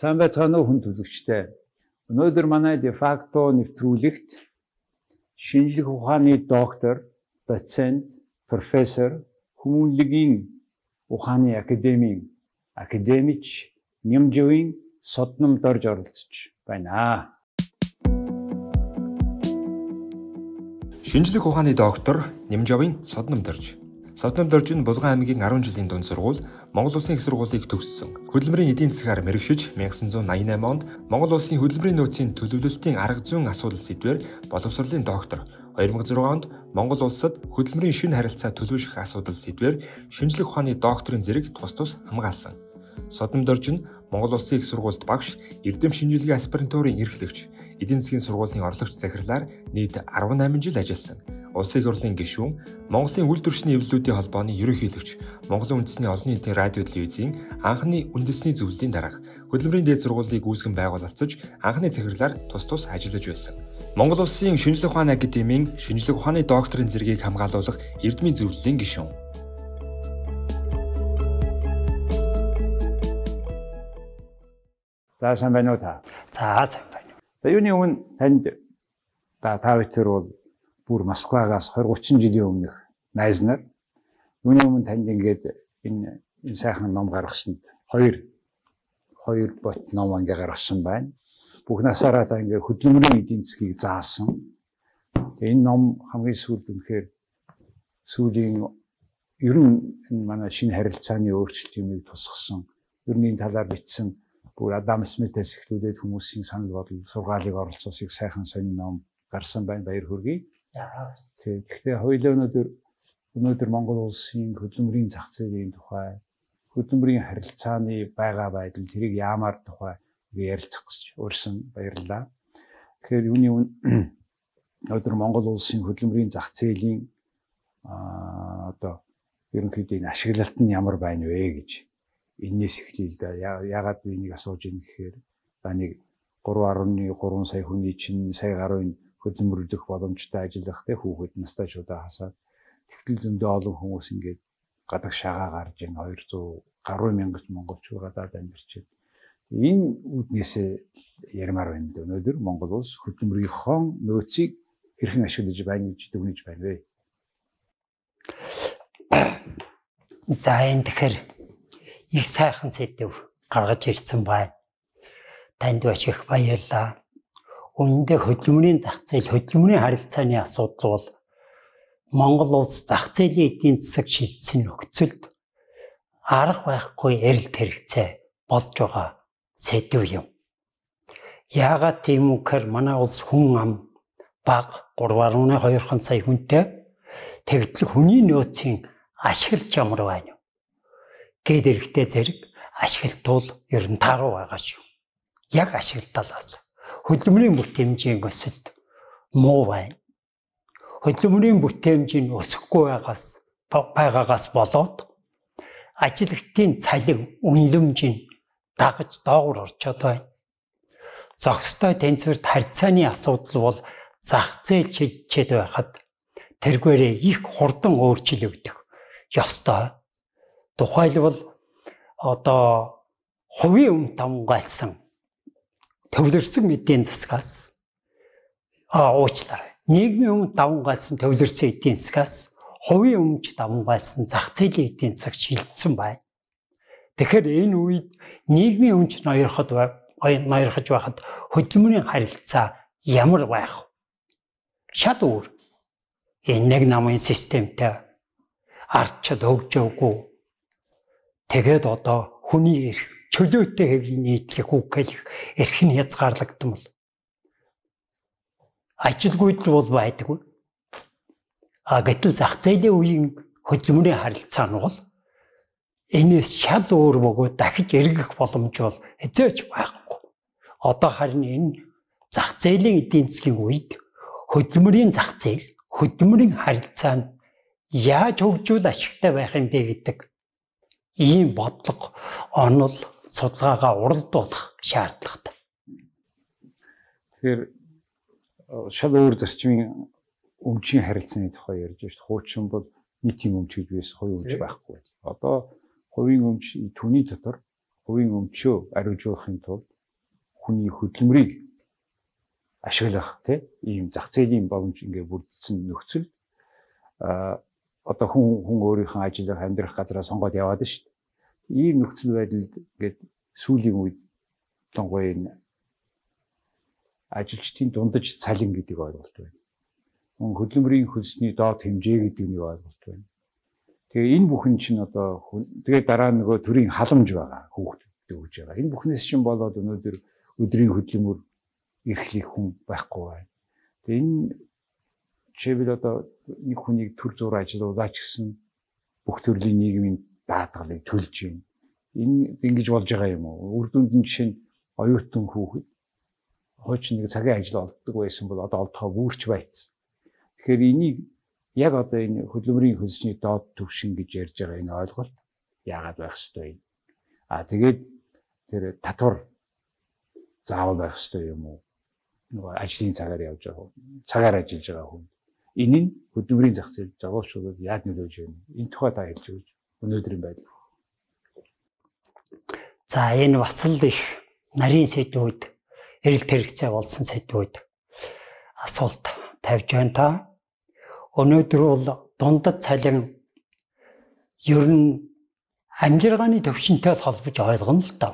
Сайн байцгаана уу хүн төлөвчтэй. Өнөөдөр манай де факто нэвтрүүлэгт шинжлэх ухааны доктор, доцент, профессор, хүмүүнлэгийн ухааны академийн академич Нямжвин Сотном дорж оролцож байна. Шинжлэх ухааны доктор Нямжвин Сотном дорж Содном Доржин Булган аймгийн 10 жилийн дунд сургууль Монгол улсын их сургуулийг төгссөн. Хөдөлмөрийн эдийн засгаар мэрэгшиж 1988 онд Монгол улсын хөдөлмөрийн нөөцийн төлөвлөлтийн арга зүйн асуудал сэдвээр боловсролын доктор 2006 онд Монгол улсад хөдөлмөрийн шин харилцаа төлөвшөх асуудал сэдвээр шинжлэх ухааны докторийн зэрэг тус тус хамгаалсан. Содном Доржин Монгол Улсын их сургуульд багш, эрдэм шинжилгээ аспирантурын эрхлэгч, эдийн засгийн сургуулийн орлогч захирлаар нийт 18 жил ажилласан. Улсын их хурлын гишүүн, Монголын үйлдвэрчний эвлэлүүдийн холбооны ерөнхийлөгч, Монголын үндэсний олон нийтийн радио телевизийн анхны үндэсний зөвлөлийн дарга хөдөлмөрийн дээд сургуулийг үүсгэн байгуулалцаж анхны захирлаар тус тус ажиллаж байсан. Монгол улсын шинжлэх ухааны академийн шинжлэх ухааны докторийн зэргийг хамгаалуулах эрдмийн зөвлөлийн гишүүн. За сайн байна уу та? За сайн байна. За юуны өмнө танд та тавитер бол бүр Москвагаас 20 30 жилийн өмнөх найз нар юуны өмнө танд ингээд энэ энэ сайхан ном гаргасанд хоёр хоёр бот ном ингээ гаргасан байна. Бүх насаараа та ингээ хөдөлмөрийн эдийн засгийг заасан. Тэгээ энэ ном хамгийн сүүлд үнэхээр сүүлийн ер нь энэ манай шинэ харилцааны өөрчлөлт юмыг тусгасан. Ер нь энэ талаар бичсэн бүр Адам Смитээс эхлүүлээд хүмүүсийн санал бодол сургаалыг оролцуулсыг сайхан сонин ном гарсан байна. Баяр хүргэе. За. Тэгэхдээ хоёлаа өнөөдөр өнөөдөр Монгол улсын хөдөлмөрийн зах зээлийн тухай хөдөлмөрийн харилцааны байгаа байдал тэрийг яамаар тухай ярилцах гэж урьсан баярлалаа. Тэгэхээр юуны өнөөдөр Монгол улсын хөдөлмөрийн зах зээлийн а одоо ерөнхийдөө энэ ашиглалт нь ямар байна вэ гэж энээс эхлэе л да. Яагаад би энийг асууж юм гэхээр за нэг 3.3 сая хүний чинь сая гаруй хөдөлмөрлөх боломжтой ажиллах те хүүхэд настай шуудаа хасаад тэгтэл зөндөө олон хүмүүс ингээд гадаг шагаа гарж ийн 200 гаруй мянгач монголч гадаад амьдарчид энэ үднээсээ ярмаар байна дээ өнөөдөр Монгол улс хөдөлмөрийнхөө нөөцийг хэрхэн ашиглаж байна гэж дүгнэж байна вэ За энэ тэгэхээр их сайхан сэдв гаргаж ирсэн байна. Танд маш их баярлалаа. Үүндээ хөдөлмөрийн зах зээл, хөдөлмөрийн харилцааны асуудал бол Монгол улс зах зээлийн эдийн засаг шилжсэн нөхцөлд арга байхгүй эрэлт хэрэгцээ болж байгаа сэдв юм. Яагаад тийм үгээр манай улс хүн ам баг 3.2 сая хүнтэй тэгтэл хүний нөөцийн ашиглаж ямар байна вэ? Гэд эрэхтэй зэрэг ашиглтуул ер нь таруу байгаа шүү. Яг ашиглалтаас хөдөлмөрийн бүтээмжийн өсөлт муу байна. Хөдөлмөрийн бүтээмж нь өсөхгүй байгаас байгаагаас болоод ажилгтийн цалин үнэлэмж нь дагаж доогуур орчод байна. Зохистой тэнцвэрт харьцааны асуудал бол зах зээл шилжчээд байхад тэргээрээ их хурдан өөрчлөгдөх ёстой. Тухайлбал одоо хувийн өмтөмгөйлсөн төвлөрсөн эдийн засгаас а уучлаарай. Нийгмийн өмнө даван гайлсан төвлөрсөн эдийн засгаас хувийн өмнө даван гайлсан зах зээлийн эдийн засаг шилжсэн байна. Тэгэхээр энэ үед нийгмийн өмч ноёрход ноёрхож байхад хөдөлмөрийн харилцаа ямар байх вэ? Шал өөр. Энэ нэг намын системтэй ардчил хөгжөөгүй. Тэгээд одоо хүний эрх чөлөөтэй хэвлийн нийтлэг үгэл эрх нь хязгаарлагдсан бол ажилгүйд бол байдаггүй. А гэтэл зах зээлийн үеийн хөдөлмөрийн харилцаа нь бол энэс шал өөр бөгөөд дахиж эргэх боломж бол эзээч байхгүй. Одоо харин энэ зах зээлийн эдийн засгийн үед хөдөлмөрийн зах зээл, хөдөлмөрийн харилцаа нь яаж хөгжүүл ашигтай байх юм бэ гэдэг ийм бодлого онол судалгаагаа уралд болох шаардлагатай. Тэгэхээр э, шал өөр зарчмын өмчийн харилцааны тухай ярьж байна шүү дээ. Хуучин бол нийтийн өмч гэж биш хувийн өмч байхгүй. Одоо хувийн өмч түүний дотор хувийн өмчөө ариужуулахын тулд хүний хөдөлмөрийг ашиглах тийм зах зээлийн боломж ингээ бүрдсэн нөхцөл а э, одоо хүн хүн өөрийнхөө ажлыг амьдрах газараа сонгоод яваад шүү дээ. Ийм нөхцөл байдалд ингээд сүүлийн үед тонгой энэ ажилчдын дундаж цалин гэдэг ойлголт байна. Мөн хөдөлмөрийн хөлсний доод хэмжээ гэдэг нэг ойлголт байна. Тэгээ энэ бүхэн чинь одоо тэгээ дараа нөгөө төрийн халамж байгаа хүүхдэд өгж байгаа. Энэ бүхнээс чинь болоод өнөөдөр өдрийн хөдөлмөр эрхлэх хүн байхгүй байна. Тэгээ энэ чивэл одоо нэг хүнийг төр зур ажилуулаач гэсэн бүх төрлийн нийгмийн даатгалыг төлж юм. Энэ ингэж болж байгаа юм уу? Үр дүнд нь жишээ нь оюутан хүүхэд хойч нэг цагийн ажил олддог байсан бол одоо олдохоо бүрч байцсан. Тэгэхээр энийг яг одоо энэ хөдөлмөрийн хөлсний доод төвшин гэж ярьж байгаа энэ ойлголт яагаад байх ёстой юм? А тэгээд тэр татвар заавал байх ёстой юм уу? Нөгөө ажлын цагаар явж байгаа хүн, цагаар ажиллаж байгаа хүн. Энэ нь хөдөлмөрийн зах зээл зогоолшуулаад яаж нөлөөж байна? Энэ тухай та хэлж өгөөч өнөөдрийн байдал. За энэ бас л их нарийн сэдвүүд эрэл тэрэгцээ болсон сэдвүүд асуулт тавьж байна та. Өнөөдөр бол дундад цалин ер нь амжиргааны төвшөнтэй холбож ойлгоно л доо.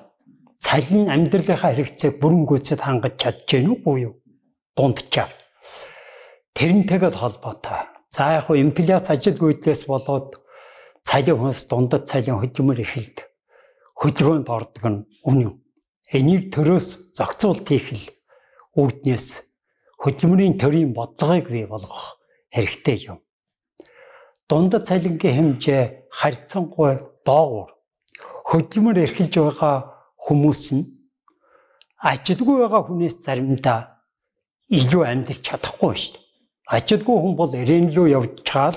Цалин амьдралынхаа хэрэгцээг бүрэн гүйцэд хангаж чадж гэнэ үгүй юу? Дундчаа. Тэрнтэйгээ холбоотой. За яг хуу инфляц ажил гүйдлээс болоод цалин хүнс дундад цалин хөдөлмөр эхэлд хөдөлгөөнд ордог нь үнэн. Энийг төрөөс зохицуулт хийх л үүднээс хөдөлмөрийн төрийн бодлогыг бий болгох хэрэгтэй юм. Дундад цалингийн хэмжээ харьцангуй доогуур. Хөдөлмөр эрхэлж байгаа хүмүүс нь ажилгүй байгаа хүнээс заримдаа илүү амьдрч чадахгүй шүү дээ. Ажилгүй хүн бол ирээнлүү явж чаал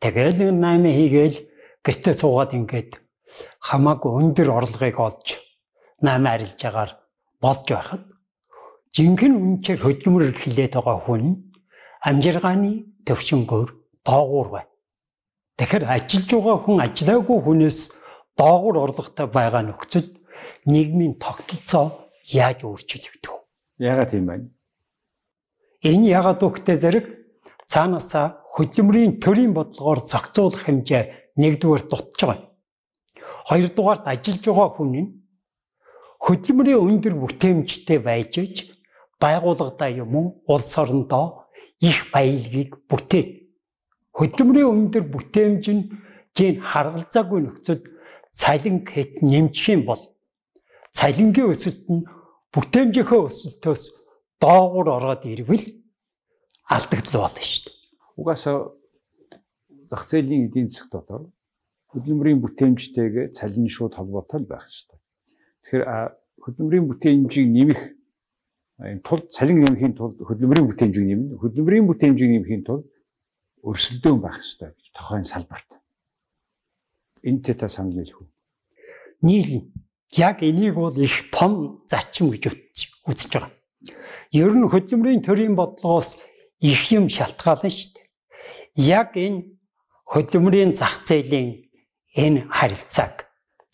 тэгэл найм хийгээл гэртээ суугаад ингээд хамаагүй өндөр орлогыг олж намаа арилж агаар болж байхад жинхэнэ үнчээр хөдөлмөр хилээд байгаа хүн амжиргааны төвшнгөөр доогуур бай. Тэгэхээр ажиллаж байгаа хүн ажиллаагүй хүнээс доогуур орлоготой байгаа нөхцөл нийгмийн тогтолцоо яаж өөрчлөгдөх вэ? Яагаад тийм байна? Энэ ягаад үгтэй зэрэг цаанаасаа хөдөлмөрийн төрийн бодлогоор зохицуулах хэмжээ нэгдүгээр дутж байгаа. Хоёрдугаарт ажиллаж байгаа хүн нь хөдөлмөрийн өндөр бүтээмжтэй байж иж байгууллагадаа юм уу улс орондоо их баялагийг бүтээн. Хөдөлмөрийн өндөр бүтээмж нь жин харгалзаагүй нөхцөлд цалин гэт нэмжих юм бол цалингийн өсөлт нь бүтээмжийнхөө өсөлтөөс доогуур ороод ирвэл алдагдал болно шүү дээ. Угаасаа зах зээлийн эдийн засаг дотор хөдөлмөрийн бүтээмжтэйгээ цалин шууд холбоотой байх ёстой. Тэгэхээр хөдөлмөрийн бүтээмжийг нэмэх тул цалин нэмэхийн тулд хөдөлмөрийн бүтээмжийг нэмнэ. Хөдөлмөрийн бүтээмжийг нэмэхийн тулд өрсөлдөөн байх ёстой гэж тохойн салбарт. Энд тэ та санал нийлэх үү? Нийлэн. Яг энийг бол их том зарчим гэж үзэж байгаа. Ер нь хөдөлмөрийн төрийн бодлогоос их юм шалтгаална шүү дээ. Яг энэ хөдөлмөрийн зах зээлийн энэ харилцааг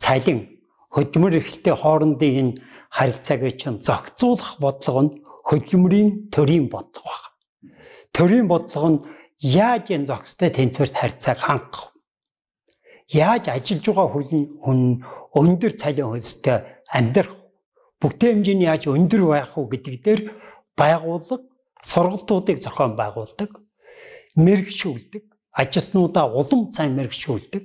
цалин хөдөлмөр эрхтэй хоорондын энэ харилцааг чинь зохицуулах бодлого нь хөдөлмөрийн төрийн бодлого байна. Төрийн бодлого нь яаж энэ зохистой тэнцвэрт харьцааг хангах яаж ажиллаж байгаа хөлн өндөр цалин хөлстэй амьдрах бүгдийн хэмжээний яаж өндөр байх уу гэдэг дээр байгууллага сургалтуудыг зохион байгуулдаг мэрэгшүүлдэг ажилтнуудаа улам сайн мэрэгшүүлдэг.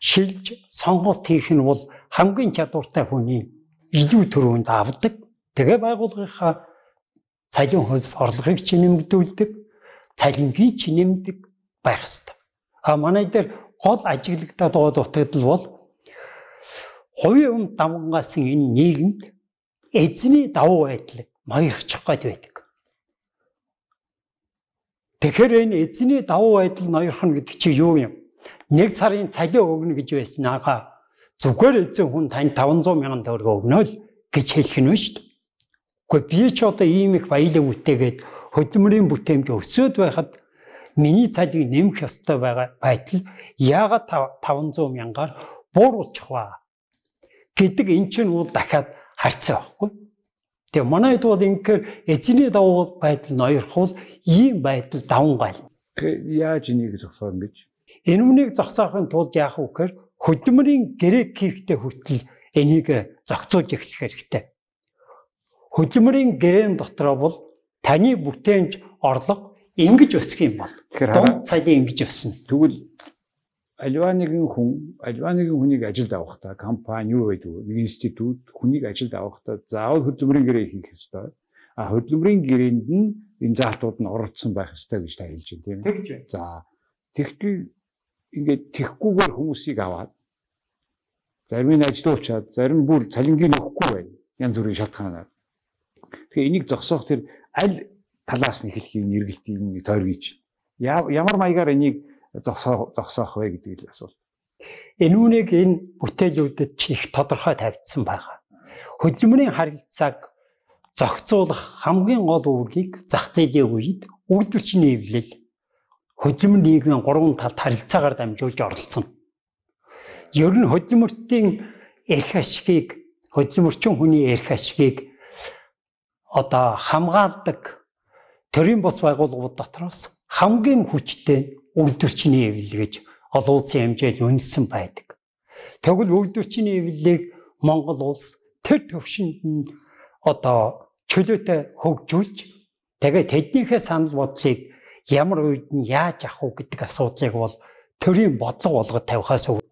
Шилж сонголт хийх нь бол хамгийн чадвартай хүний илүү төрөнд авдаг. Тэгээ байгууллагынхаа цалин хөлс орлогыг чинэмгдүүлдэг, цалингийн чинэмдэг байх ёстой. А манай дээр гол ажиглагдаад байгаа дутагдал бол хувийн өмд давангаас энэ нийгэмд эзний давуу байдлыг маягчих гээд байдаг. Тэгэхээр энэ эзний давуу байдал ноёрхон гэдэг чи юу юм? Нэг сарын цалин өгнө гэж байсан аага. Зүгээр эзэн хүн тань 500 мянган төгрөг өгнө л гэж хэлэх нь шүү дээ. Гэхдээ би ч одоо ийм их баялаг үтээгээд хөдөлмөрийн бүтээмж өсөд байхад миний цалиг нэмэх ёстой байгаа байтал яагаад 500 мянгаар бууруулчих вэ гэдэг эн чинь бол дахиад харцаа байхгүй. Тэгээ манайд бол ингэхээр эзний давуу байдал нь ойрхол ийм байдал даван гал. Яаж энийг зогсоох юм гэж? Энэ үнийг зогсоохын тулд яах вэ гэхээр хөдөлмөрийн гэрээ хийхдээ хүртэл энийг зохицуулж эхлэх хэрэгтэй. Хөдөлмөрийн гэрээн дотор бол таны бүтээмж орлого ингэж өсөх юм бол. Дунд цалин ингэж өснө. Тэгвэл Аливаа нэгэн хүн, аливаа нэгэн хүнийг ажилд авахдаа компани юу байдгүй, нэг институт хүнийг ажилд авахдаа заавал хөдөлмөрийн гэрээ хийх ёстой. А хөдөлмөрийн гэрээнд нь энэ заалтууд нь оролцсон байх ёстой гэж та хэлж байна тийм ээ. Тэгж байна. За тэгтэл ингээд техгүүгээр хүмүүсийг аваад зарим нь ажилуулчаад, зарим бүр цалингийн өгөхгүй байна. Янз бүрийн шалтгаанаар. Тэгэхээр энийг зогсоох тэр аль талаас нь эхлэх юм нэргэлтийн нэг тойргийч. Ямар маягаар энийг зогсоох вэ гэдэг л асуулт. Энүүнийг энэ бүтээлүүдэд чи их тодорхой тавьдсан байгаа. Хөдөлмөрийн харилцааг зохицуулах хамгийн гол үүргийг зах зээлийн үед үйлдвэрчний эвлэл хөдөлмөр нийгмийн гурван талд харилцаагаар дамжуулж оролцсон. Ер нь хөдөлмөртийн эрх ашгийг хөдөлмөрчин хүний эрх ашгийг одоо хамгаалдаг төрийн бус байгууллагууд дотроос хамгийн хүчтэй үйлдвэрчний эвлэл гэж олон улсын хэмжээд үнэлсэн байдаг. Тэгвэл үйлдвэрчний эвлэлийг Монгол улс тэр төвшөнд нь одоо чөлөөтэй хөгжүүлж тэгээд тэднийхээ санал бодлыг ямар үед нь яаж авах вэ гэдэг асуудлыг бол төрийн бодлого болгоод тавихаас өг.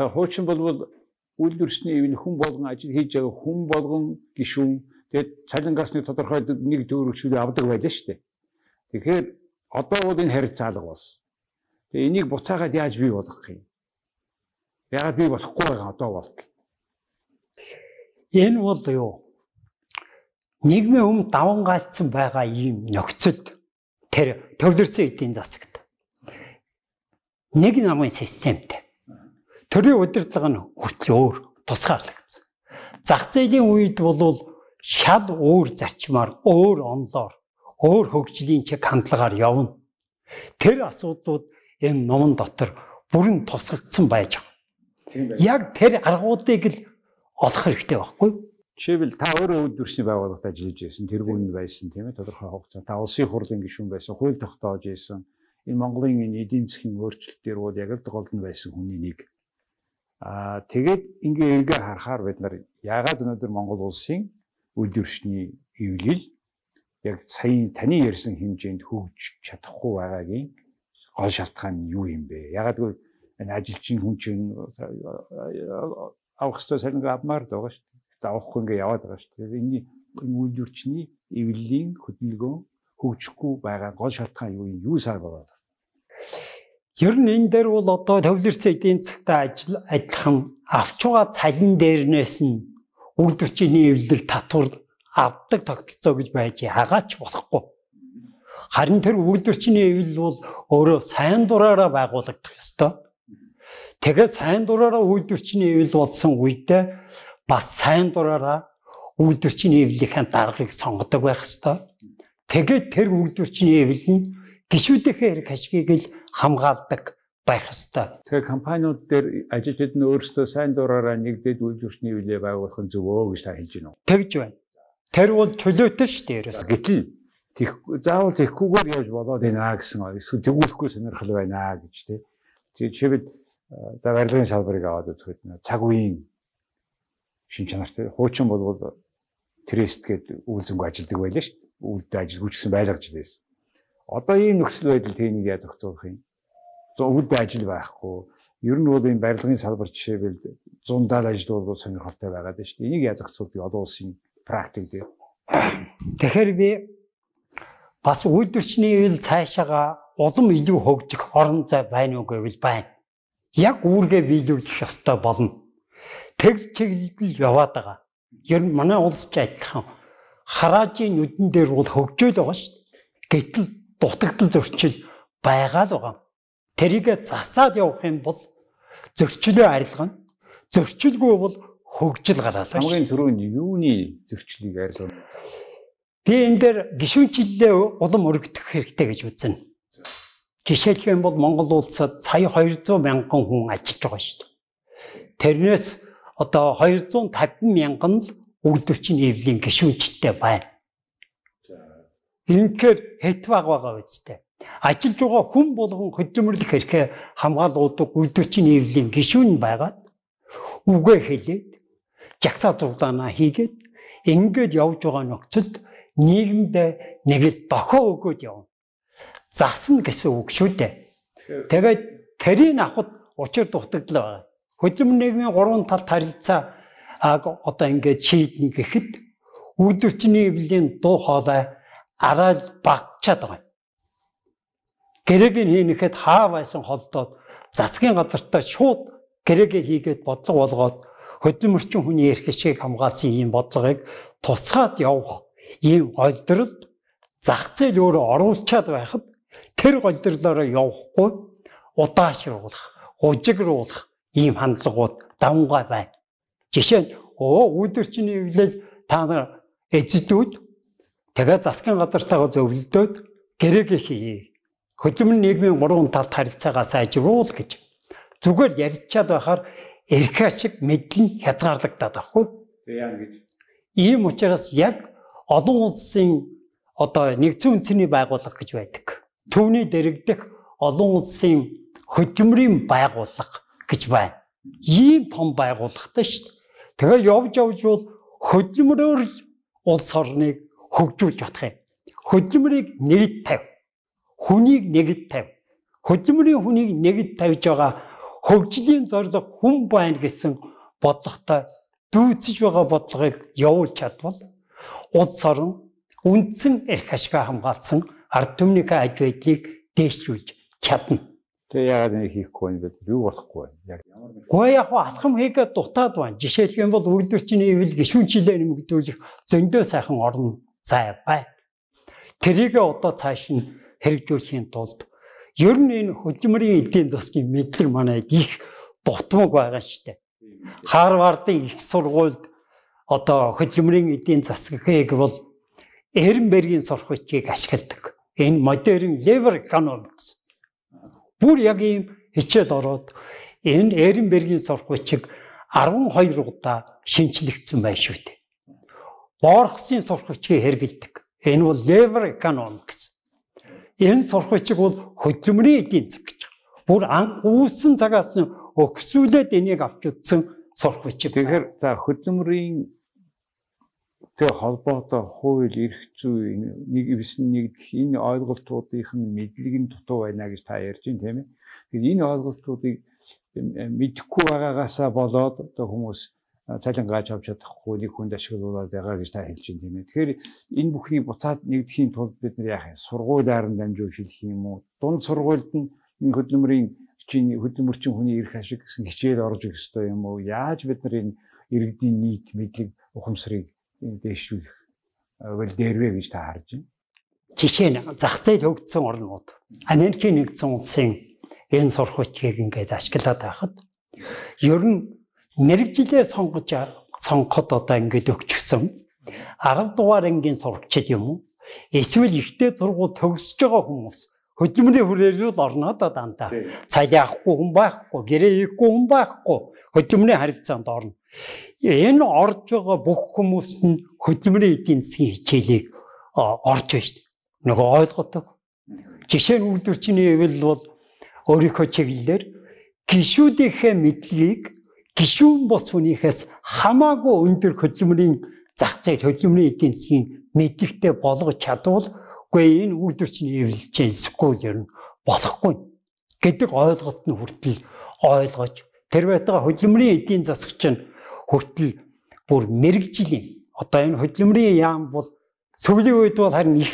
Хуучин болвол үйлдвэрчний эвэн хүн болгон ажил хийж байгаа хүн болгон гишүүн тэгээд цалингасны тодорхой нэг төвөрөгчлөө авдаг байлаа шүү дээ. Тэгэхээр одоо бол энэ харилцаалга болсон. Тэгээ энийг буцаагаад яаж бий болгох юм? Яагаад бий болохгүй байгаа одоо болтол. Энэ бол юу? Нийгмийн өмнө даван гаалцсан байгаа ийм нөхцөлд тэр төвлөрсөн эдийн засагт нэг намын системтэй төрийн удирдлага нь хүртэл өөр тусгаарлагдсан. Зах зээлийн үед бол шал өөр зарчмаар, өөр онлоор, өөр хөгжлийн чиг хандлагаар явна. Тэр асуудлууд энэ номон дотор бүрэн тусгагдсан байж байгаа. Яг тэр аргуудыг л олох хэрэгтэй байхгүй юу? Жишээлбэл та өөрөө үйлдвэрчний байгууллагад ажиллаж байсан, тэргүүн байсан тийм ээ тодорхой хугацаа. Та улсын хурлын гишүүн байсан, хууль тогтоож байсан. Энэ Монголын энэ эдийн засгийн өөрчлөлт дээр бол яг л голд нь байсан хүний нэг. Аа тэгээд ингээ эргээ харахаар бид нар яагаад өнөөдөр Монгол улсын үйлдвэрчний эвлэл яг саяын таны ярьсан хэмжээнд хөгжиж чадахгүй байгаагийн гол шалтгаан нь юу юм бэ? Ягаад гэвэл энэ ажилчин хүн чинь авах ёстой салинг авмаар байгаа шүү дээ. Тэгээд авахгүй ингээ яваад байгаа шүү дээ. Энэний үйлдвэрчний эвлэлийн хөдөлгөөн хөгжихгүй байгаа гол шалтгаан юу юм? Юу сар болоод байна? Ер нь энэ дээр бол одоо төвлөрсөн эдийн засгийн ажил адилхан авч байгаа цалин дээрнээс нь үйлдвэрчний эвлэлийг татвар авдаг тогтолцоо гэж байж хагаач болохгүй Харин тэр үйлдвэрчний ивэл бол өөрөө сайн дураараа байгуулагдах ёстой. Тэгээ сайн дураараа үйлдвэрчний ивэл болсон үедээ бас сайн дураараа үйлдвэрчний ивлийнхэн даргаыг сонгодог байх ёстой. Тэгээд тэр үйлдвэрчний ивэл нь гişүүдийнхээ хэрэг ашгийг л хамгаалдаг байх ёстой. Тэгэхээр компаниуд дээр ажилчид нь өөрсдөө сайн дураараа нэгдээд үйлдвэрчний хилээ байгуулах нь зөвөө гэж та хэлж байна уу? Тэгж байна. Тэр бол чөлөөтэй шүү дээ. Гэтэл Тих заавал тихгүйгээр явж болоод байна гэсэн эсвэл тэгүүлэхгүй сонирхол байна гэж тий. Жишээлбэл за барилгын салбарыг аваад үзэхэд цаг үеийн шин чанартай хуучин болвол трест гээд үйл зөнгө ажилладаг байлаа шүү дээ. Үйлдэл ажилгүй ч гэсэн байлгаж байсан. Одоо ийм нөхцөл байдал тэнийг яаж зохицуулах юм? Зөв үйлдэл ажил байхгүй. Ер нь бол энэ барилгын салбар жишээлбэл 100 даал ажил бол сонирхолтой байгаад байна шүү дээ. Энийг яаж зохицуулдаг олон улсын практик дээр. Тэгэхээр би бас үйлдвэрчний үйл цаашаага улам илүү хөгжих орон зай байна уу гэвэл байна. Яг үүргээ биелүүлэх ёстой болно. Тэгж чиглэл яваад байгаа. Ер нь манай улс ч адилхан хараажийн нүдэн дээр бол хөгжөөл байгаа шүү дээ. Гэтэл дутагдал зөрчил байгаа л байгаа. Тэрийг засаад явах юм бол зөрчилөө арилгана. Зөрчилгүй бол хөгжил гараалаа. Хамгийн түрүүнд юуны зөрчлийг арилгана? Би энэ дээр гişүн чиллээ улам өргөдөх хэрэгтэй гэж үзнэ. Жишээлх юм бол Монгол улсад сая 200 мянган хүн ажиллаж байгаа шүү дээ. Тэрнээс одоо 250 мянган л үрдөвчин эвлийн гişүнчлэлтэй байна. Инхээр хэд баг байгаа үстэй. Ажиллаж байгаа хүн болгон хөдөлмөрлөх хэрэг хамгаалуулдаг үлдвчийн нэвлийн гишүүн байгаад үгээ хэлээд жагсаа зуглаанаа хийгээд ингээд явж байгаа нөхцөлд нийгэмд нэг л дохоо өгөөд явна. Засна гэсэн үг шүү дээ. Тэгээд тэрийг авахд учир дутагдлаа байна. Хөдөлмөр нийгмийн гурван талд харилцаа одоо ингээд шийднэ гэхэд үйлдвэрчний эвлийн дуу хоолой араал багтчаад байгаа юм. Гэрээг хийнэхэд хаа байсан холдоод засгийн газартаа шууд гэрээгээ хийгээд бодлого болгоод хөдөлмөрчин хүний эрх шиг хамгаалсан ийм бодлогыг туцаад явах ийм голдролд зах зээл өөрөө оруулчаад байхад тэр голдрлоороо явахгүй удаашруулах, хужигруулах ийм хандлагууд давнгаа байна. Жишээ нь оо үүдэрчний хөвлөл та нар эзэдүүд тэгээ засгийн газартаа зөвлөдөөд гэрээгээ хийе. Хөдөлмөр нийгмийн гурван талд харилцаагаа сайжруул гэж зүгээр ярьчаад байхаар эрх ашиг мэдлэн хязгаарлагдаад баггүй. Тийм гэж. Ийм учраас яг олон улсын одоо нэгдсэн үндэсний байгууллага гэж байдаг. Төвний дэрэгдэх олон улсын хөдөлмөрийн байгууллага гэж байна. Ийм том байгууллагатай шүү дээ. Тэгээ явж явж бол хөдөлмөрөөр улс орныг хөгжүүлж чадах юм. Хөдөлмөрийг нэгэд тавь. Хүнийг нэгэд тавь. Хөдөлмөрийн хүнийг нэгэд тавьж байгаа хөгжлийн зорилго хүн байна гэсэн бодлоготой дүүцэж байгаа бодлогыг явуулж чадвал Улс орн үндсэн эрх ашгаа хамгаалсан ард түмнийхээ аж байдлыг дээшлүүлж чадна. Тэгээ яагаад нэг хийхгүй юм бэ? Юу болохгүй байна? Яг ямар нэг Гоо яг алхам хийгээд дутаад байна. Жишээлх юм бол үйлдвэрчний ивэл гişүнчлээ нэмэгдүүлэх зөндөө сайхан орн зай бай. Тэрийг одоо цааш нь хэрэгжүүлэхийн тулд ер нь энэ хөдөлмөрийн эдийн засгийн мэдлэг манай их дутмаг байгаа штеп. Харвардын их сургуульд одоо хөдөлмөрийн эдийн засгийг бол Эренбергийн сурхвичийг ашигладаг. Энэ модерн lever economics. Бүр яг ийм хичээл ороод энэ Эренбергийн сурхвичийг 12 удаа шинчлэгдсэн байх шүү дээ. Борхсын сурхвичийг хэрэгэлдэг. Энэ бол lever economics. Энэ сурхвичиг бол хөдөлмөрийн эдийн засаг гэж. Бүр анх үүссэн цагаас нь өгсүүлээд энийг авч үзсэн сурхвичиг. Тэгэхээр за хөдөлмөрийн тэг холбоотой хууль, эрх зүй нэг эвсэн нэг энэ ойлголтуудынх нь мэдлэг нь дутуу байна гэж та ярьж байна тийм ээ. Тэгэхээр энэ ойлголтуудыг мэдэхгүй байгаагаасаа болоод одоо хүмүүс цалин гааж авч чадахгүй нэг хүнд ашиглуулаад байгаа гэж та хэлж байна тийм ээ. Тэгэхээр энэ бүхний буцаад нэгдэхийн тулд бид нар яах вэ? Сургуулиар нь дамжуу шилжих юм уу? Дунд сургуульд нь энэ хөдөлмөрийн чинь хөдөлмөрчин хүний эрх ашиг гэсэн хичээл орж ирэх ёстой юм уу? Яаж бид нар энэ иргэдийн нийт мэдлэг ухамсарыг дээшлүүлэх бол э, дээрвэ гэж та харж байна. Жишээ нь зах зээл хөгжсөн орнууд Америкийн нэгдсэн улсын энэ сурхуучийг ингээд ашиглаад байхад ер нь мэрэгжилээ сонгож сонгоход одоо ингээд өгчихсөн 10 дугаар ангийн сурагчид юм уу эсвэл ихтэй зургууд төгсөж байгаа хүмүүс хөдөлмөрийн хүрээлэл орноо да дандаа цалиахгүй хүн байхгүй гэрээ ихгүй хүн байхгүй хөдөлмөрийн харилцаанд орно энэ орж байгаа бүх хүмүүс нь хөдөлмөрийн эдийн засгийн хичээлийг орж байна шүү дээ. Нөгөө ойлгодог. Жишээ нь үйлдвэрчний хэвэл бол өөрийнхөө чиглэлээр гişүүдийнхээ мэдлэгийг гişүүн бос хүнийхээс хамаагүй өндөр хөдөлмөрийн зах зээл хөдөлмөрийн эдийн засгийн мэдлэгтэй болгож чадвал үгүй энэ үйлдвэрчний хэвлэлж хэлсэхгүй ер нь болохгүй гэдэг ойлголт нь хүртэл ойлгож тэр байтугай хөдөлмөрийн эдийн засаг чинь хүртэл бүр мэрэгжлийн одоо энэ хөдөлмөрийн яам бол сүүлийн үед бол харин их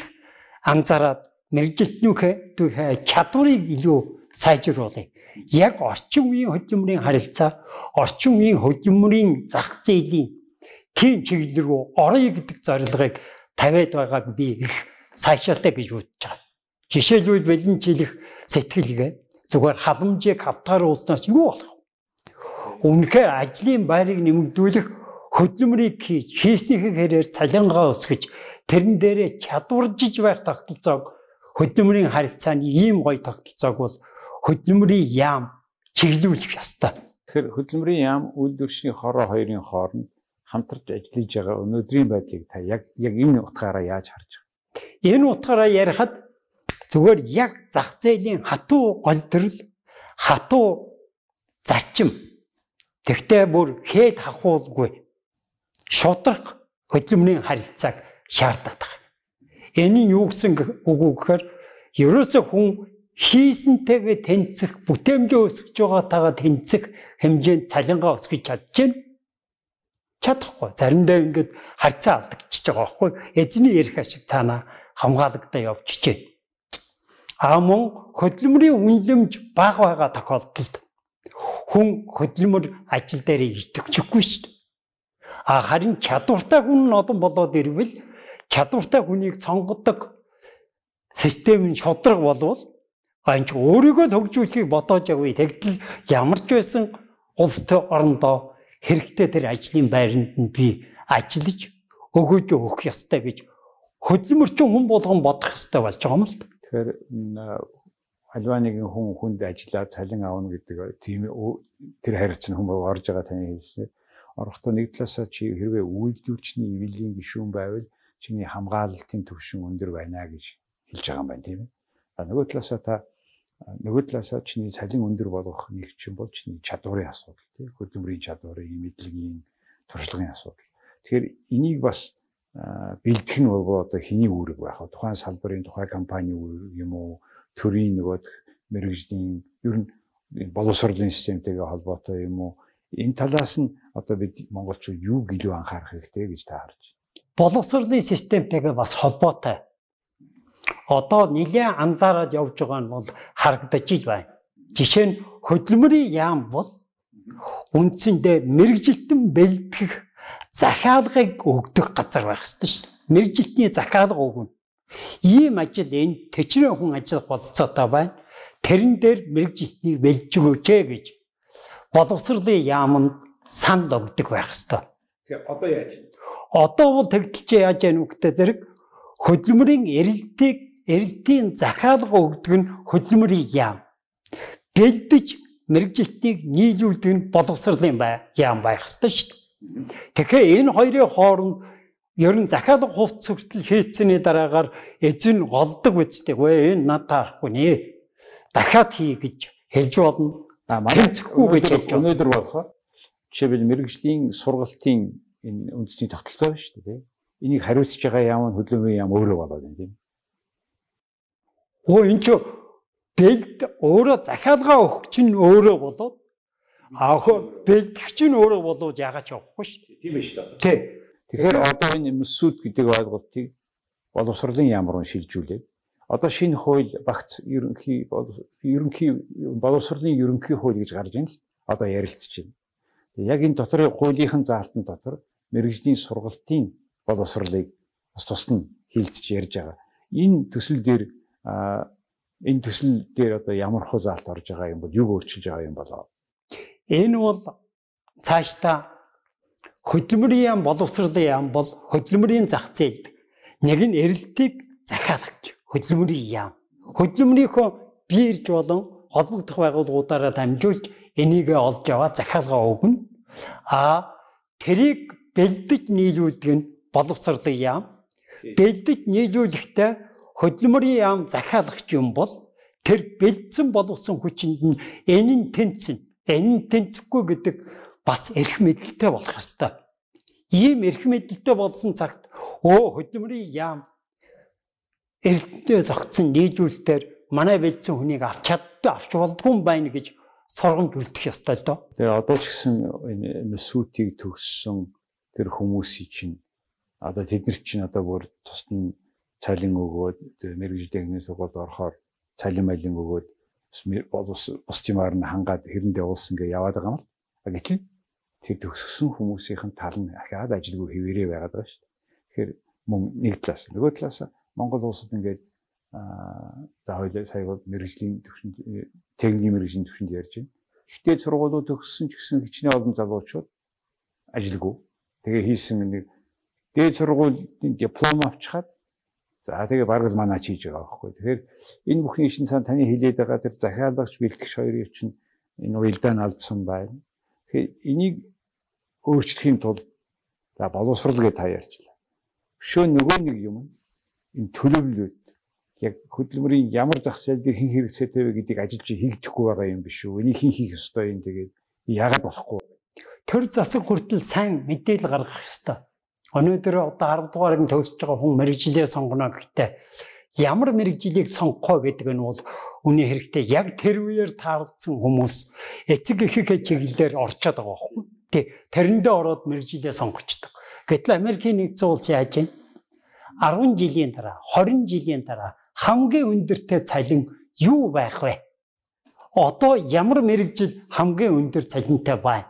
анзаараад мэрэгжилтнүүхээ чадварыг илүү сайжруулъя. Яг орчин үеийн хөдөлмөрийн харилцаа, орчин үеийн хөдөлмөрийн зах зээлийн тийм чиглэл рүү орё гэдэг зорилгыг тавиад байгааг би их сайшаалтай гэж үзэж байгаа. Жишээлбэл бэлэн жилэх сэтгэлгээ зүгээр халамжийг хавтгаар ууснаас юу болох вэ? үнэхээр ажлын байрыг нэмэгдүүлэх хөдөлмөрийг хийснийхээ хэрээр цалингаа өсгөж тэрэн дээрээ чадваржиж байх тогтолцоог хөдөлмөрийн харилцааны ийм гоё тогтолцоог бол хөдөлмөрийн яам чиглүүлэх ёстой. Тэгэхээр хөдөлмөрийн яам үйлдвэршний хороо хоёрын хооронд хамтарч ажиллаж байгаа өнөөдрийн байдлыг та яг яг энэ утгаараа яаж харж байгаа? Энэ утгаараа ярихад зүгээр яг зах зээлийн хатуу голдрал, хатуу зарчим Тэгтээ бүр хэл хахуулгүй шудрах хөдөлмөрийн харилцааг шаардаад байгаа. Энэ нь юу гэсэн үг вэ гэхээр ерөөсөө хүн хийсэнтэйгээ тэнцэх, бүтэмжөө өсгөж байгаатайгаа тэнцэх хэмжээнд цалингаа өсгөж чадчихэв чадахгүй. Заримдаа ингээд харьцаа алдагчиж байгаа байхгүй. Эзний ярих ашиг цаана хамгаалагдаа явчихжээ. Аа мөн хөдөлмөрийн үнэлэмж бага байгаа тохиолдолд хүн хөдөлмөр ажил дээр идэвчихгүй шүү дээ. А харин чадвартай хүн нь олон болоод ирвэл чадвартай хүнийг сонгодог систем нь шудраг болвол анч өөрийгөө л хөгжүүлэхийг бодож явъя. Тэгтэл ямар ч байсан улс төр орондоо хэрэгтэй тэр ажлын байранд нь би ажиллаж өгөөж өгөх ёстой гэж хөдөлмөрчин хүн болгон бодох ёстой болж байгаа юм л. Тэгэхээр Альбаныгийн хүн хүнд ажиллаад цалин авна гэдэг тийм тэр хариуц нь хүмүүс орж байгаа таны хэлсэн. Орохдоо нэг талаасаа чи хэрвээ үйлдвэрчний ивэлийн гишүүн байвал чиний хамгаалалтын төв шин өндөр байна гэж хэлж байгаа юм байна тийм ээ. А нөгөө талаасаа та нөгөө талаасаа чиний цалин өндөр болгох нэг чинь бол чиний чадварын асуудал тийм хөдөлмөрийн чадварын, мэдлэгийн, туршлагын асуудал. Тэгэхээр энийг бас бэлдэх нь нөгөө одоо хиний үүрэг байх. Тухайн салбарын тухайн компани үүрэг юм уу? Төрийн нөгөө мэрэгжлийн ер нь боловсролын системтэйгээ холбоотой юм уу? Энэ талаас нь одоо бид монголчууд юу гэлөө анхаарах хэрэгтэй гэж та харж байна. Боловсролын системтэйгээ бас холбоотой. Одоо нэлээд анзаараад явж байгаа нь бол харагдаж ил байна. Жишээ нь хөдөлмөрийн яам бол үндсэндээ мэрэгжилтэн бэлтгэх захиалгыг өгдөх газар байх ёстой шин. Мэржилтний захиалга өгнө. Ийм ажил энэ төчрийн хүн ажил болцоотой байна. Тэрэн дээр мэржилтнийг бэлж өгөөч э гэж боловсрлын яамд санал өгдөг байх ёстой. Тэгээ одоо яаж вэ? Одоо бол тэгдэлч яаж яах нүгтэй зэрэг хөдөлмөрийн эрэлтийг эрэлтийн захиалга өгдөг нь хөдөлмөрийн яам. Бэлдэж мэржилтнийг нийлүүлдэг нь боловсрлын яам байх ёстой шүү дээ. Тэгэхээр энэ хоёрын хооронд ер нь захиалга хувц хүртэл хийцний дараагаар эзэн голдог үсттэй. Вэ энэ над таарахгүй нэ. Дахиад хий гэж хэлж болно. Тэмцэхгүй гэж хэлж байна. Өнөөдөр болохоор жишээлбэл мэрэгжлийн сургалтын энэ үндэсний тогтолцоо байна шүү дээ. Энийг хариуцж байгаа яам нь хөдөлмөрийн яам өөрөө болоод байна тийм. Оо энэ ч бэлд өөрөө захиалгаа өгч нь өөрөө болоод Аах бэлтгэгч нь өөрөө болоод ягач явахгүй шүү дээ. Тийм биш үү? Тий. Тэгэхээр одоо энэ мэсүүд гэдэг ойлголтыг боловсролын ямар нь шилжүүлээд одоо шинэ хууль багц ерөнхий ерөнхий боловсролын ерөнхий хууль гэж гарч ийн л одоо ярилцж байна. Яг энэ доторын хуулийнхэн заалтан дотор мэрэгжлийн сургалтын боловсролыг бас тус нь хилцж ярьж байгаа. Энэ төсөл дээр энэ төсөл дээр одоо ямар хуу заалт орж байгаа юм бол юу өөрчилж байгаа юм болоо Энэ бол цаашдаа хөдөлмөрийн яам боловсролын яам бол хөдөлмөрийн зах зээл нэг нь эрэлтийг захиалгаж хөдөлмөрийн яам. Хөдөлмөрийнхөө биерж болон холбогдох байгууллагуудаараа дамжуулж энийгээ олж аваад захиалгаа өгнө. А тэрийг бэлдэж нийлүүлдэг нь боловсролын яам. Бэлдэж нийлүүлэхдээ хөдөлмөрийн яам захиалагч юм бол тэр бэлдсэн боловсон хүчинд нь энэ нь тэнцэн энэ тэнцэхгүй гэдэг бас эрх мэдлэлтэй болох ёстой. Ийм эрх мэдлэлтэй болсон цагт өө хөдөлмөрийн яам эрдэнэ зогцсон нийлүүлэлтээр манай бэлдсэн хүнийг авч чаддаг авч болдгүй юм байна гэж сургамж үлдэх ёстой л доо. Тэгээ одоо ч гэсэн энэ месүтийг төгссөн тэр хүмүүсийн чинь одоо тэд нар чинь одоо бүр тусад нь цалин өгөөд мэрэгжлийн эхний сургуульд орохоор цалин малин өгөөд болос бусчмаар нь хангаад хэрэндээ уулсан гэж яваад байгаа юм л. Гэтэл тэр төгсгсөн хүмүүсийнх нь тал нь ахаад ажилгүй хэвээрээ байгаад байгаа шүү дээ. Тэгэхээр мөн нэг талаас нөгөө талаас Монгол улсад ингээд за хоёлаа сая бол мэрэгжлийн төвшөнд э, техникийн мэрэгжлийн төвшөнд ярьж байна. Гэхдээ сургуулиуд төгссөн ч гэсэн хичнээн олон залуучууд ажилгүй. Тэгээ хийсэн нэг дээд сургуулийн диплом авчихад За тэгээ баг л манаач хийж байгаа байхгүй. Тэгэхээр энэ бүхний шин цаан таны хилээд байгаа тэр захиалагч бэлтгэж хоёрыг чинь энэ уялдаа нь алдсан байна. Тэгэхээр энийг өөрчлөхийн тулд за боловсрал гэж та ярьчлаа. Өшөө нөгөө нэг юм энэ төлөвлөлт яг хөдөлмөрийн ямар зах зээл дээр хэн хэрэгцээтэй вэ гэдгийг ажиллаж хийгдэхгүй байгаа юм биш үү? Энийг хэн хийх ёстой юм тэгээд яагаад болохгүй? Төр засаг хүртэл сайн мэдээлэл гаргах ёстой Өнөөдөр одоо 10 дугаарыг төгсөж байгаа хүн мэрэгжилээ сонгоно гэхдээ ямар мэрэгжилийг сонгохоо гэдэг нь бол үний хэрэгтэй яг тэр үеэр таарлцсан хүмүүс эцэг эхийнхээ чиглэлээр орчод байгаа хүн. Тэ тариндээ ороод мэрэгжилээ сонгочдөг. Гэтэл Америкийн нэгдсэн улс яаж вэ? 10 жилийн дараа, 20 жилийн дараа хамгийн өндөртэй цалин юу байх вэ? Одоо ямар мэрэгжил хамгийн өндөр цалинтай байна?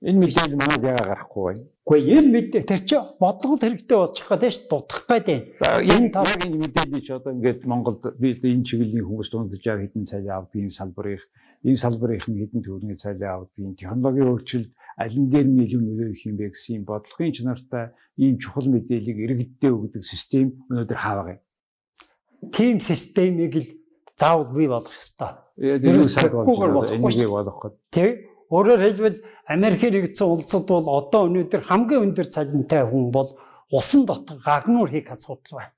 Энэ мэдээлэл манад яга гарахгүй байна. Гэхдээ энэ мэдээ тэр чи бодлогод хэрэгтэй болчих гээд тийш дутах гээд байна. Энэ тавыг энэ мэдээлэл чи одоо ингээд Монголд би энэ чиглэлийн хүмүүс дундаж яг хэдэн цалин авдгийн салбарын энэ салбарын хэдэн төгрөгийн цалин авдгийн технологийн хөгжилд аль нээр нь илүү нөлөө өгөх юм бэ гэсэн бодлогын чанартай ийм чухал мэдээллийг иргэддээ өгдөг систем өнөөдөр хааваа. Тим системийг л заавал бий болох ёстой. Яг энэ цаг болж байгаа. Энийг болох гэдэг. Тэг Өөрөөр хэлбэл Америк нэгдсэн улсад бол одоо өнөөдөр хамгийн өндөр цалинтай хүн бол усан дотор гагнуур хийх асуудал байна.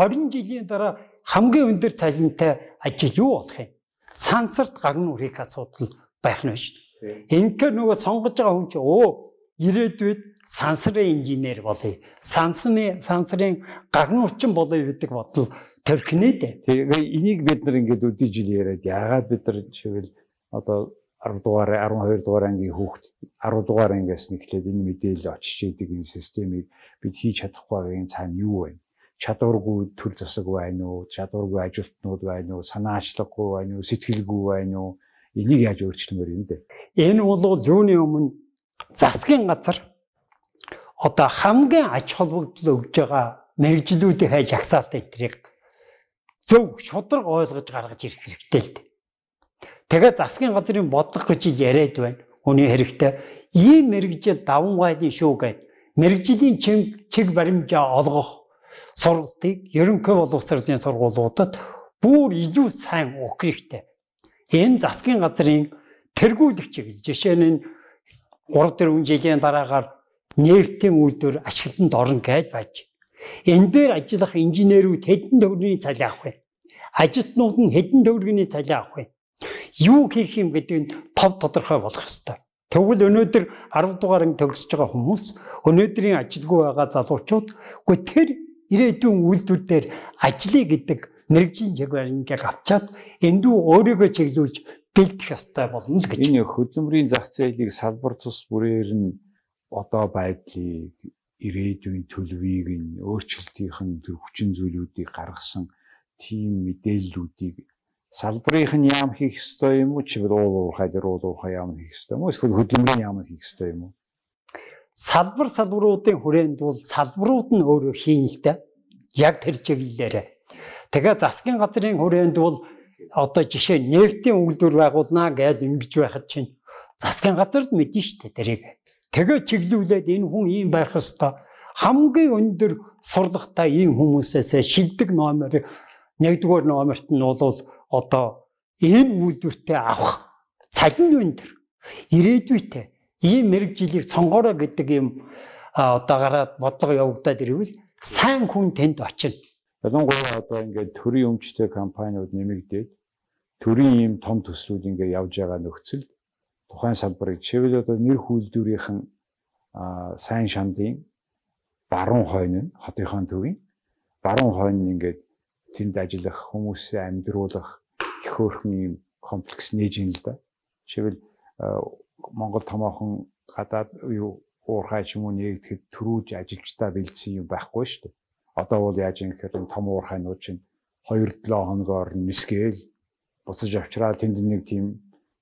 20 жилийн дараа хамгийн өндөр цалинтай ажил юу болох юм? Сансарт гагнуур хийх асуудал байх нь шүү дээ. Ингээд нөгөө сонгож байгаа хүн чи оо ирээдүйд сансрын инженер болъё. Сансны сансрын гагнуурчин болъё гэдэг бодол төрхнээ дээ. Тэгээ энийг бид нар ингээд өдөө жил яриад яагаад бид нар чивэл одоо 10 дугаар 12 дугаар ангийн хүүхд 10 дугаар ангиас нэхлээд энэ мэдээлэл очиж идэг энэ системийг бид хийж чадахгүй гэн цаана юу вэ? чадваргүй төр засаг байна уу? чадваргүй ажилтнууд байна уу? санаачлаггүй байна уу? сэтгэлгүй байна уу? Энийг яаж өөрчлөмөр юм бэ? Энэ бол юуны өмнө засгийн газар одоо хамгийн ач холбогдол өгж байгаа мэрэгжлүүдийн хай жагсаалт энтрийг зөв шударга ойлгож гаргаж ирэх хэрэгтэй л дээ. Тэгээ засгийн газрын бодлого гэж яриад байна. Хүний хэрэгтэй ийм мэрэгжил даван гайлын шүү гэд мэрэгжлийн чиг баримжаа олгох сургалтыг ерөнхий боловсролын сургуулиудад бүр илүү сайн өгөх хэрэгтэй. Энэ засгийн газрын тэргүүлэгч гэж жишээ нь 3 4 жилийн дараагаар нефтийн үйлдвэр ашиглалтанд орно гэж байж. Энэ дээр ажиллах инженерүүд хэдэн төгрөгийн цалин авах вэ? Ажилтнууд нь хэдэн төгрөгийн цалин авах вэ? юу хийх юм гэдэг нь тов тодорхой болох ёстой. Тэгвэл өнөөдөр 10 дугаар анги төгсөж байгаа хүмүүс өнөөдрийн ажилгүй байгаа залуучууд үгүй тэр ирээдүйн үйлдвэр дээр ажлыг гэдэг мэрэгжлийн чиглэлийг авчаад эндүү өөрийгөө чиглүүлж бэлтэх ёстой болно л гэж. Энэ хөдөлмөрийн зах зээлийг салбар цус бүрээр нь одоо байдлыг ирээдүйн төлөвийг нь өөрчлөлтийнх нь хүчин зүйлүүдийг гаргасан тийм мэдээллүүдийг салбарынх нь яам хийх ёстой юм уу? Чивэл уул уурхай дээр уул уурхай яам хийх ёстой юм уу? Эсвэл хөдөлмөрийн яам хийх ёстой юм уу? Салбар салбаруудын хүрээнд бол салбарууд нь өөрөө хийн л дээ. Яг тэр чиглэлээрээ. Тэгээ засгийн газрын хүрээнд бол одоо жишээ нефтийн үйлдвэр байгуулнаа гэж ингэж байхад чинь засгийн газар л мэднэ шүү дээ тэрийг. Тэгээ чиглүүлээд энэ хүн ийм байх ёстой. Хамгийн өндөр сурлагтай ийм хүмүүсээс шилдэг номер нэгдүгээр номерт нь бол одоо энэ үйлдвэртээ авах цалин өндөр ирээдүйтэй ийм мэрэг жилийг сонгороо гэдэг юм одоо гараад бодлого явагдаад ирвэл сайн хүн тэнд очино. Ялангуяа одоо ингээд төрийн өмчтэй компаниуд нэмэгдээд төрийн ийм том төслүүд ингээд явж байгаа нөхцөлд тухайн салбарыг чивэл одоо нэр хүлдвэрийнхэн сайн шандын баруун хойно нь хотынхон төвийн баруун хойно нь ингээд тэнд ажиллах хүмүүсээ амьдруулах их хөөрхөн ийм комплекс нээж ин л да. Жишээл Монгол томоохон гадаад юу уурхай ч юм уу нэгдэхэд төрүүж ажилчдаа бэлдсэн юм байхгүй шүү дээ. Одоо бол яаж юм гэхээр том уурхайнууд чинь 2-7 хоногоор нисгээл буцаж авчраа тэнд нэг тийм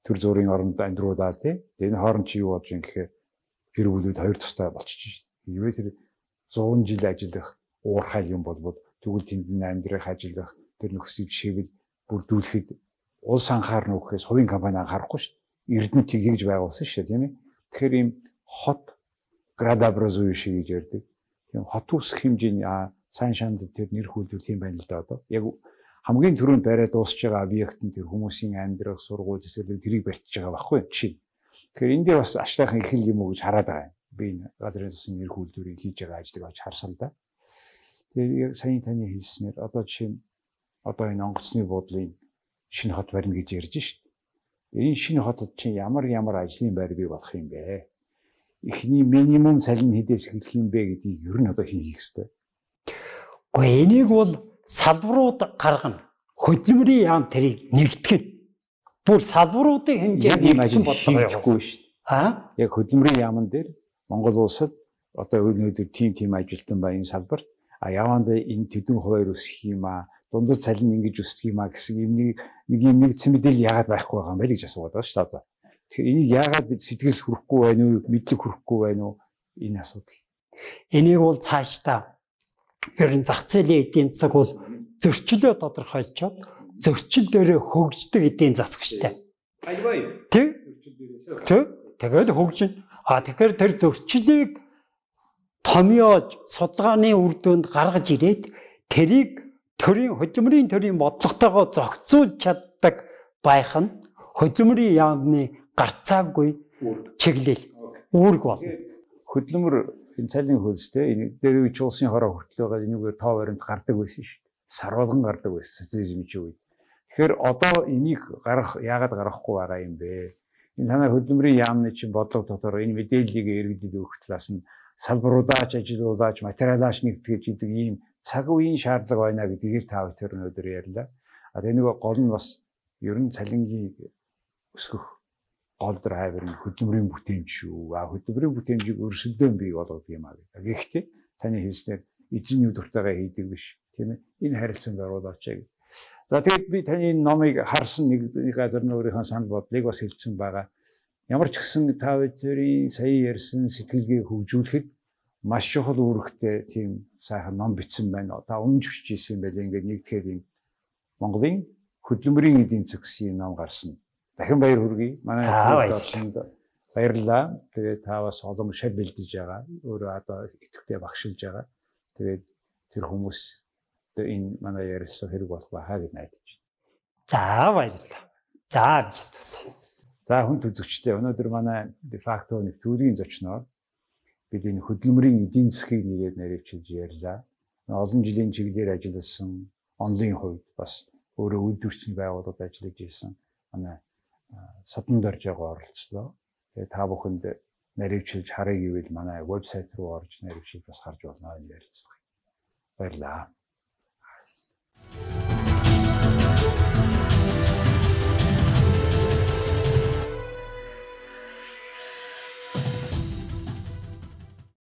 төр зүрийн оронд амьдруулаа тий. Энэ хооронд чи юу болж юм гэхээр гэр бүлүүд хоёр тустай болчихж шүү дээ. Юу тэр 100 жил ажиллах уурхай юм болбод тэгвэл тэнд нь амьдрах ажиллах тэр нөхцөлийг шивэл бүрдүүлэхэд улс анхаарна уу гэхээс хувийн компани анхаарахгүй шүү дээ. Эрдэнэтийг хийж байгуулсан шүү дээ, тийм ээ. Тэгэхээр ийм хот градабразууши гэж ярддаг. Тийм хот үсэх хэмжээний сайн шанд тэр нэр хөлдөл юм байна л да одоо. Яг хамгийн түрүүнд бариад дуусч байгаа объект нь тэр хүмүүсийн амьдрах, сургууль зэрэг тэрийг барьж байгаа байхгүй чинь. Тэгэхээр энэ дээр бас ачлаахан их юм уу гэж хараад байгаа юм. Би энэ газрын засгийн нэр хөлдөрийг хийж байгаа ажлыг авч харсан да. Тэгээд яг саяны таны хэлснээр одоо жишээ нь одоо энэ онгоцны буудлын шинэ хот барьна гэж ярьж штт. Энэ шинэ хотод чинь ямар ямар ажлын байр бий болох юм бэ? Эхний минимум салин хідээс эхлэх юм бэ гэдгийг ер нь одоо хийх хэрэгтэй. Гэхдээ энийг бол салбарууд гаргана. Хөдөлмөрийн яам тэрийг нэгтгэн. Бүр салбаруудын хэмжээнд нэгдсэн бодлого явуулна штт. Аа? Яг хөдөлмөрийн яамн дээр Монгол улсад одоо өнөөдөр тим тим ажилтан байна салбарт. А явандаа энэ тэдэн хуваар өсөх юм аа дундад цалин ингэж өсдөг юм а гэсэн юм нэг нэг юм нэг цэмдэл яагаад байхгүй байгаа юм бэ гэж асуугаад байгаа шүү дээ. Тэгэхээр энийг яагаад бид сэтгэлс хүрэхгүй байна уу, мэдлэг хүрэхгүй байна уу энэ асуудал. Энийг бол цааш та ер нь зах зээлийн эдийн засаг бол зөрчилөө тодорхойлцоод зөрчил дээрээ хөгждөг эдийн засаг штэ. Айлгүй. Тэг. Тэг. Тэгэл хөгжин. А тэгэхээр тэр зөрчлийг томьёолж судалгааны үр дүнд гаргаж ирээд тэрийг төрийн хөдөлмөрийн төрийн бодлоготойгоо зохицуулж чаддаг байх нь хөдөлмөрийн яамны гарцаагүй чиглэл үүрэг болно. Хөдөлмөр энэ цалин хөлстэй энэ дээр үуч улсын хороо хүртэл байгаа энэгээр тоо баримт гардаг байсан шүү дээ. Сар болгон гардаг байсан социализм чи үед. Тэгэхээр одоо энийг гарах яагаад гарахгүй байгаа юм бэ? Энэ танай хөдөлмөрийн яамны чинь бодлого дотор энэ мэдээллийг иргэдэд өгөх талаас нь салбаруудаач ажилуулаач материалаач нэгтгэж идэг ийм цаг үеийн шаардлага байна гэдгийг та бүхэн өнөөдөр ярьлаа. А тэгээ нөгөө гол нь бас ер нь цалингийн өсгөх гол драйвер нь хөдөлмөрийн бүтээмж шүү. А хөдөлмөрийн бүтээмжийг өрсөлдөөн бий болгодог юм а гэдэг. Гэхдээ таны хэлснээр эзэн юу дуртайгаа хийдэг биш тийм ээ. Энэ харилцаанд оруулаач гэх. За тэгээд би таны энэ номыг харсан нэг газар нь өөрийнхөө санал бодлыг бас хэлсэн байгаа. Ямар ч гэсэн та бүхний сая ярьсан сэтгэлгээ хөгжүүлэхэд маш чухал үүрэгтэй тийм сайхан ном бичсэн байна. Одоо өмнөж бичсэн юм байлээ. Ингээд нэгдхээр юм Монголын хөдөлмөрийн эдийн засгийн ном гарсан. Дахин баяр хүргэе. Манай хэлтэнд баярлалаа. Тэгээд та бас олон шал бэлдэж байгаа. Өөрөө одоо идэвхтэй багшилж байгаа. Тэгээд тэр хүмүүс энэ манай ярьсан хэрэг болох ба хаа гэж найдаж байна. За баярлалаа. За амжилт хүсье. За хүн төзөгчтэй өнөөдөр манай дефакто нэвтрүүлгийн зочноор бид энэ хөдөлмөрийн эдийн засгийг нэгээр наривчилж ярьлаа. Олон жилийн чиглэлээр ажилласан онлын хувьд бас өөрөө үйлдвэрчний байгууллагад ажиллаж ирсэн манай содон дорж байгаа оролцлоо. Тэгээ та бүхэнд наривчилж харъя гэвэл манай вебсайт руу орж наривчилж бас харж болно гэж ярилцлаа. Баярлалаа. Thank you